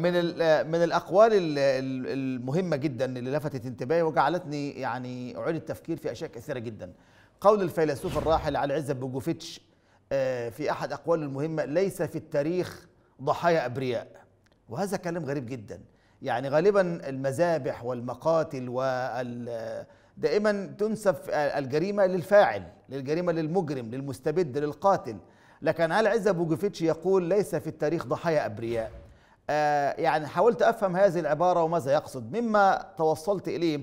من من الاقوال المهمه جدا اللي لفتت انتباهي وجعلتني يعني اعيد التفكير في اشياء كثيره جدا قول الفيلسوف الراحل علي عزت بوجوفيتش آه، في احد اقواله المهمه ليس في التاريخ ضحايا ابرياء وهذا كلام غريب جدا يعني غالبا المذابح والمقاتل وال دائما تنسب الجريمه للفاعل للجريمه للمجرم للمستبد للقاتل لكن علي عزت بوجوفيتش يقول ليس في التاريخ ضحايا ابرياء آه، يعني حاولت افهم هذه العباره وماذا يقصد مما توصلت اليه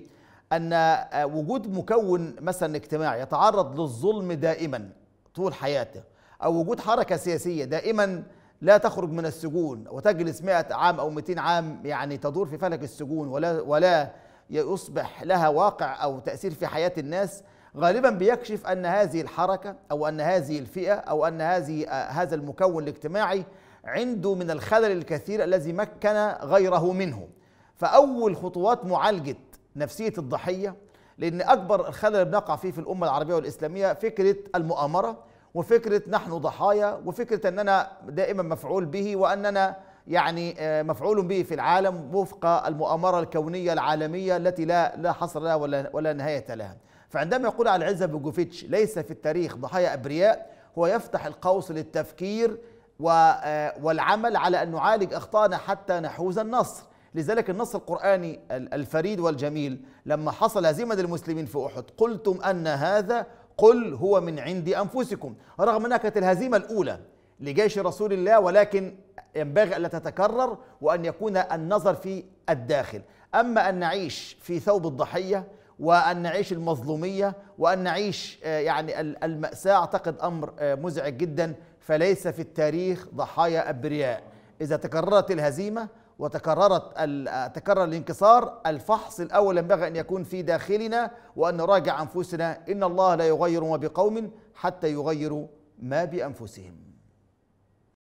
ان آه، وجود مكون مثلا اجتماعي يتعرض للظلم دائما طول حياته او وجود حركه سياسيه دائما لا تخرج من السجون وتجلس 100 عام او 200 عام يعني تدور في فلك السجون ولا ولا يصبح لها واقع او تاثير في حياه الناس غالبا بيكشف ان هذه الحركه او ان هذه الفئه او ان هذه آه، هذا المكون الاجتماعي عنده من الخلل الكثير الذي مكن غيره منه فأول خطوات معالجة نفسية الضحية لأن أكبر الخلل اللي بنقع فيه في الأمة العربية والإسلامية فكرة المؤامرة وفكرة نحن ضحايا وفكرة أننا دائما مفعول به وأننا يعني آه، مفعول به في العالم وفق المؤامرة الكونية العالمية التي لا لا حصر لها ولا ولا نهاية لها. فعندما يقول على العزة بوجوفيتش ليس في التاريخ ضحايا أبرياء هو يفتح القوس للتفكير آه، والعمل على أن نعالج أخطائنا حتى نحوز النصر لذلك النص القرآني الفريد والجميل لما حصل هزيمة المسلمين في أحد قلتم أن هذا قل هو من عند أنفسكم رغم أنها كانت الهزيمة الأولى لجيش رسول الله ولكن ينبغي ألا تتكرر وأن يكون النظر في الداخل أما أن نعيش في ثوب الضحية وأن نعيش المظلومية وأن نعيش آه، يعني المأساة أعتقد أمر آه، مزعج جدا فليس في التاريخ ضحايا أبرياء إذا تكررت الهزيمة وتكررت آه، تكرر الانكسار الفحص الأول ينبغي أن يكون في داخلنا وأن نراجع أنفسنا إن الله لا يغير ما بقوم حتى يغيروا ما بأنفسهم